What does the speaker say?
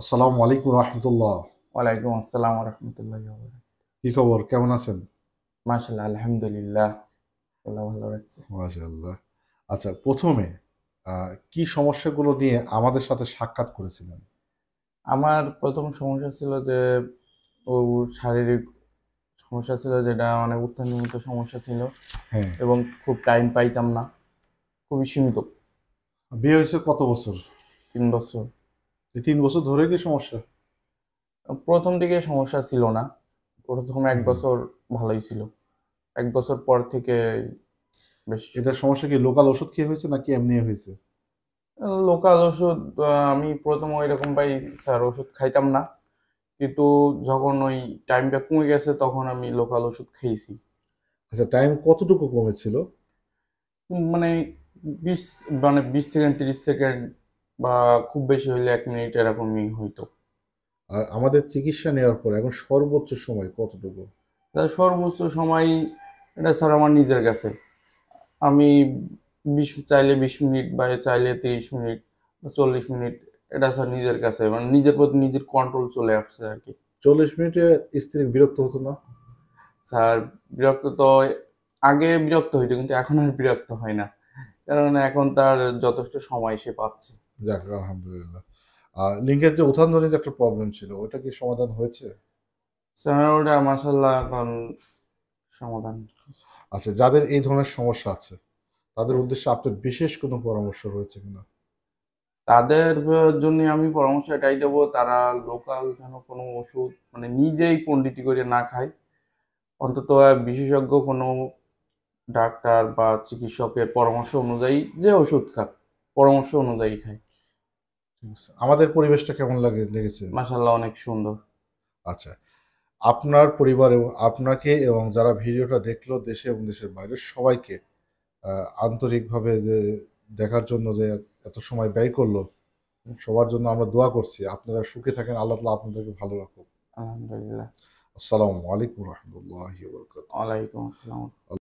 আসসালামু আলাইকুম রহমতুল্লাহ ওয়ালাইকুম আসসালাম রহমতুল্লাহ কি খবর কেমন আছেন মাশাল্লাহ আলহামদুলিল্লাহ আল্লাহ ভালো রাখছে মাশাল্লাহ আচ্ছা প্রথমে কি সমস্যাগুলো নিয়ে আমাদের সাথে সাক্ষাৎ করেছিলেন আমার প্রথম সমস্যা ছিল যে ও শারীরিক সমস্যা ছিল যেটা মানে উত্থানিয়মিত সমস্যা ছিল হ্যাঁ এবং খুব টাইম পাইতাম না খুবই সীমিত বিয়ে হয়েছে কত বছর তিন বছর তিন বছর ধরে কি সমস্যা প্রথম দিকে সমস্যা ছিল না প্রথম এক বছর ভালোই ছিল এক বছর পর থেকে বেশ এটা সমস্যা কি লোকাল ওষুধ খেয়ে হয়েছে নাকি এমনি হয়েছে লোকাল ওষুধ আমি প্রথম ওই পাই স্যার ওষুধ খাইতাম না কিন্তু যখন ওই টাইমটা কমে গেছে তখন আমি লোকাল ওষুধ খেয়েছি আচ্ছা টাইম কতটুকু কমেছিল মানে বিশ মানে বিশ সেকেন্ড তিরিশ সেকেন্ড বা খুব বেশি হলে এক মিনিট এরকমই হইতো আর আমাদের চিকিৎসা নেওয়ার পর এখন সর্বোচ্চ সময় কতটুকু সর্বোচ্চ সময় এটা স্যার আমার নিজের কাছে আমি বিশ চাইলে বিশ মিনিট বা চাইলে তিরিশ মিনিট চল্লিশ মিনিট এটা স্যার নিজের কাছে মানে নিজের প্রতি নিজের কন্ট্রোল চলে আসছে আর কি চল্লিশ মিনিটে স্ত্রী বিরক্ত হতো না স্যার বিরক্ত তো আগে বিরক্ত হইতো কিন্তু এখন আর বিরক্ত হয় না কারণ এখন তার যথেষ্ট সময় সে পাচ্ছে যাক আলহামদুলিল্লাহ আর লিঙ্কের যে উত্থানধ্বনিতে একটা প্রবলেম ছিল ওটা কি সমাধান হয়েছে স্যার ওটা মাসাল্লাহ এখন সমাধান আচ্ছা যাদের এই ধরনের সমস্যা আছে তাদের উদ্দেশ্যে আপনার বিশেষ কোনো পরামর্শ রয়েছে কিনা তাদের জন্য আমি পরামর্শ এটাই দেবো তারা লোকাল যেন কোনো ওষুধ মানে নিজেই পন্ডিতি করে না খায় অন্তত বিশেষজ্ঞ কোনো ডাক্তার বা চিকিৎসকের পরামর্শ অনুযায়ী যে ওষুধ খাক পরামর্শ অনুযায়ী খায় আমাদের পরিবেশটা কেমন লাগে লেগেছে মাসাল্লাহ অনেক সুন্দর আচ্ছা আপনার পরিবার এবং আপনাকে এবং যারা ভিডিওটা দেখলো দেশে এবং দেশের বাইরে সবাইকে আন্তরিকভাবে যে দেখার জন্য যে এত সময় ব্যয় করলো সবার জন্য আমরা দোয়া করছি আপনারা সুখে থাকেন আল্লাহ তালা আপনাদেরকে ভালো রাখুক আলহামদুলিল্লাহ আসসালামু আলাইকুম রহমতুল্লাহ আসসালাম